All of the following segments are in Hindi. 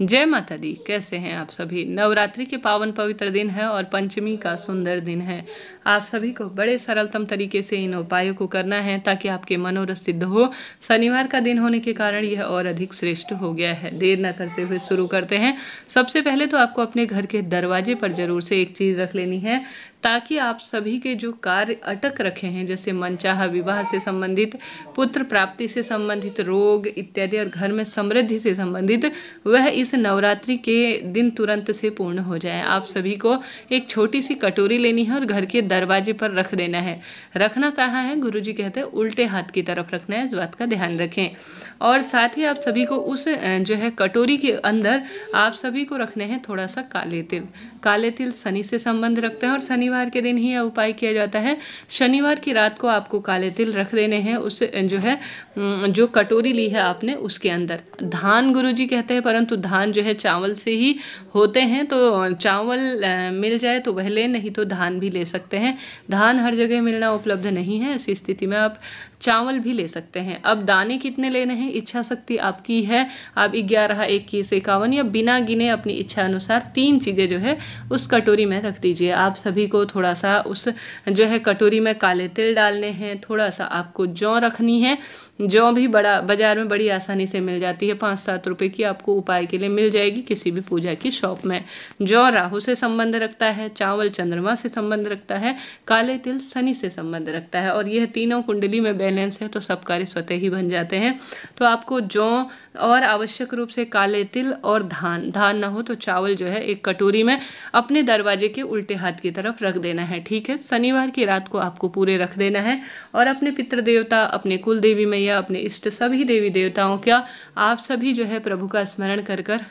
जय माता दी कैसे हैं आप सभी नवरात्रि के पावन पवित्र दिन है और पंचमी का सुंदर दिन है आप सभी को बड़े सरलतम तरीके से इन उपायों को करना है ताकि आपके मनोरथ सिद्ध हो शनिवार का दिन होने के कारण यह और अधिक श्रेष्ठ हो गया है देर न करते हुए शुरू करते हैं सबसे पहले तो आपको अपने घर के दरवाजे पर जरूर से एक चीज़ रख लेनी है ताकि आप सभी के जो कार्य अटक रखे हैं जैसे मनचाह विवाह से संबंधित पुत्र प्राप्ति से संबंधित रोग इत्यादि और घर में समृद्धि से संबंधित वह इस नवरात्रि के दिन तुरंत से पूर्ण हो जाए आप सभी को एक छोटी सी कटोरी लेनी है और घर के दरवाजे पर रख देना है रखना कहाँ है गुरु जी कहते हैं उल्टे हाथ की तरफ रखना है इस बात का ध्यान रखें और साथ ही आप सभी को उस जो है कटोरी के अंदर आप सभी को रखने हैं थोड़ा सा काले तिल काले तिल शनि से संबंध रखते हैं और शनिवार शनिवार के दिन ही यह उपाय किया जाता है शनिवार की रात को आपको काले तिल रख देने हैं उस जो है जो कटोरी ली है आपने उसके अंदर धान गुरु जी कहते हैं परंतु धान जो है चावल से ही होते हैं तो चावल मिल जाए तो वह ले नहीं तो धान भी ले सकते हैं धान हर जगह मिलना उपलब्ध नहीं है ऐसी स्थिति में आप चावल भी ले सकते हैं अब दाने कितने लेने हैं इच्छा शक्ति आपकी है आप ग्यारह इक्कीस इक्यावन या बिना गिने अपनी इच्छा अनुसार तीन चीज़ें जो है उस कटोरी में रख दीजिए आप सभी को को थोड़ा सा उस जो है कटोरी में काले तिल डालने हैं थोड़ा सा आपको जौ रखनी है जौ भी बड़ा बाज़ार में बड़ी आसानी से मिल जाती है पाँच सात रुपये की आपको उपाय के लिए मिल जाएगी किसी भी पूजा की शॉप में जौ राहु से संबंध रखता है चावल चंद्रमा से संबंध रखता है काले तिल शनि से संबंध रखता है और यह तीनों कुंडली में बैलेंस है तो सब कार्य स्वतः ही बन जाते हैं तो आपको जौ और आवश्यक रूप से काले तिल और धान धान ना हो तो चावल जो है एक कटोरी में अपने दरवाजे के उल्टे हाथ की तरफ रख देना है ठीक है शनिवार की रात को आपको पूरे रख देना है और अपने पितृदेवता अपने कुल देवी मैया अपने इष्ट सभी देवी देवताओं का आप सभी जो है प्रभु का स्मरण कर कर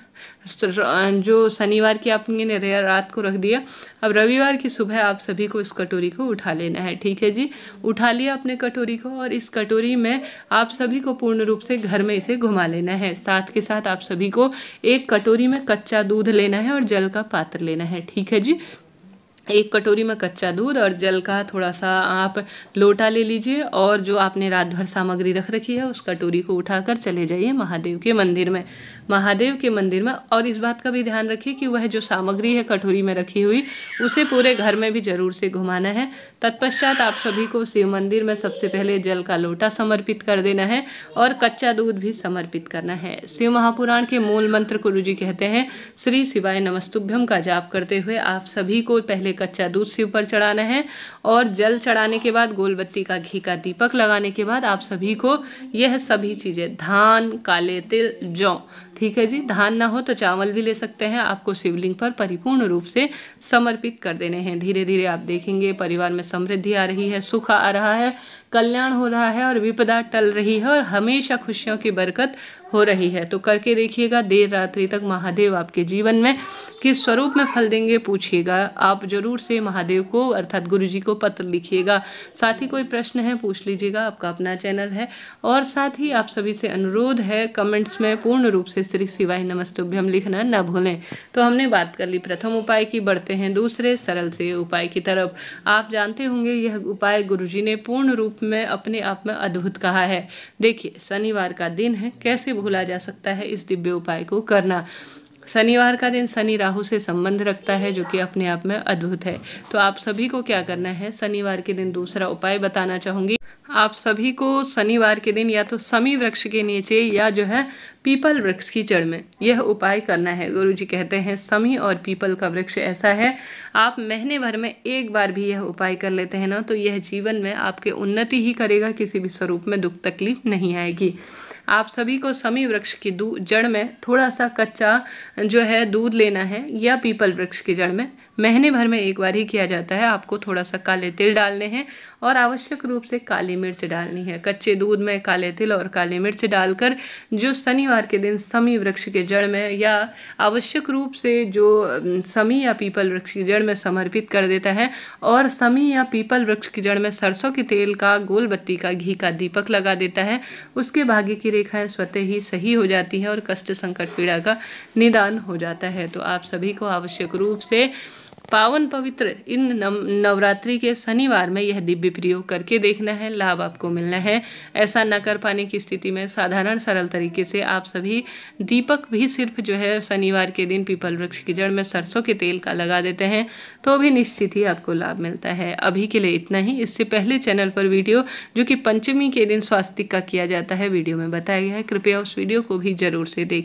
जो शनिवार की आपने रात को रख दिया अब रविवार की सुबह आप सभी को इस कटोरी को उठा लेना है ठीक है जी उठा लिया अपने कटोरी को और इस कटोरी में आप सभी को पूर्ण रूप से घर में इसे घुमा लेना है साथ के साथ आप सभी को एक कटोरी में कच्चा दूध लेना है और जल का पात्र लेना है ठीक है जी एक कटोरी में कच्चा दूध और जल का थोड़ा सा आप लोटा ले लीजिए और जो आपने रात भर सामग्री रख रखी है उस कटोरी को उठाकर चले जाइए महादेव के मंदिर में महादेव के मंदिर में और इस बात का भी ध्यान रखिए कि वह जो सामग्री है कटोरी में रखी हुई उसे पूरे घर में भी जरूर से घुमाना है तत्पश्चात आप सभी को शिव मंदिर में सबसे पहले जल का लोटा समर्पित कर देना है और कच्चा दूध भी समर्पित करना है शिव महापुराण के मूल मंत्र गुरु जी कहते हैं श्री शिवाय नमस्तुभ्यम का जाप करते हुए आप सभी को पहले कच्चा दूध से ऊपर चढ़ाना है और जल चढ़ाने के बाद गोलबत्ती का घी का दीपक लगाने के बाद आप सभी को यह सभी चीज़ें धान काले तिल जौ ठीक है जी धान ना हो तो चावल भी ले सकते हैं आपको शिवलिंग पर परिपूर्ण रूप से समर्पित कर देने हैं धीरे धीरे आप देखेंगे परिवार में समृद्धि आ रही है सुख आ रहा है कल्याण हो रहा है और विपदा टल रही है और हमेशा खुशियों की बरकत हो रही है तो करके देखिएगा देर रात्रि तक महादेव आपके जीवन में किस स्वरूप में फल देंगे पूछिएगा आप जरूर से महादेव को अर्थात गुरु जी को पत्र लिखिएगा साथ ही कोई प्रश्न है पूछ लीजिएगा आपका अपना चैनल है और साथ ही आप सभी से अनुरोध है कमेंट्स में पूर्ण रूप से श्री शिवाय नमस्तुभ्यम लिखना न भूलें तो हमने बात कर ली प्रथम उपाय की बढ़ते हैं दूसरे सरल से उपाय की तरफ आप जानते होंगे यह उपाय गुरु जी ने पूर्ण रूप में अपने आप में अद्भुत कहा है देखिए शनिवार का दिन है कैसे भूला जा सकता है इस दिव्य उपाय को करना शनिवार का दिन शनि राहु से संबंध रखता है जो कि अपने आप में अद्भुत है तो आप सभी को क्या करना है शनिवार के दिन दूसरा उपाय बताना चाहूंगी आप सभी को शनिवार के दिन या तो शमी वृक्ष के नीचे या जो है पीपल वृक्ष की जड़ में यह उपाय करना है गुरु जी कहते हैं समी और पीपल का वृक्ष ऐसा है आप महीने भर में एक बार भी यह उपाय कर लेते हैं ना तो यह जीवन में आपके उन्नति ही करेगा किसी भी स्वरूप में दुख तकलीफ नहीं आएगी आप सभी को समी वृक्ष की जड़ में थोड़ा सा कच्चा जो है दूध लेना है या पीपल वृक्ष की जड़ में महीने भर में एक बार ही किया जाता है आपको थोड़ा सा काले तिल डालने हैं और आवश्यक रूप से काली मिर्च डालनी है कच्चे दूध में काले तिल और काली मिर्च डालकर जो शनिवार सोमवार के दिन समी वृक्ष के जड़ में या आवश्यक रूप से जो समी या पीपल वृक्ष की जड़ में समर्पित कर देता है और समी या पीपल वृक्ष की जड़ में सरसों के तेल का गोल बत्ती का घी का दीपक लगा देता है उसके भाग्य की रेखाएं स्वतः ही सही हो जाती हैं और कष्ट संकट पीड़ा का निदान हो जाता है तो आप सभी को आवश्यक रूप से पावन पवित्र इन नवरात्रि के शनिवार में यह दिव्य प्रयोग करके देखना है लाभ आपको मिलना है ऐसा न कर पाने की स्थिति में साधारण सरल तरीके से आप सभी दीपक भी सिर्फ जो है शनिवार के दिन पीपल वृक्ष की जड़ में सरसों के तेल का लगा देते हैं तो भी निश्चित ही आपको लाभ मिलता है अभी के लिए इतना ही इससे पहले चैनल पर वीडियो जो कि पंचमी के दिन स्वास्तिक का किया जाता है वीडियो में बताया गया है कृपया उस वीडियो को भी जरूर से देखें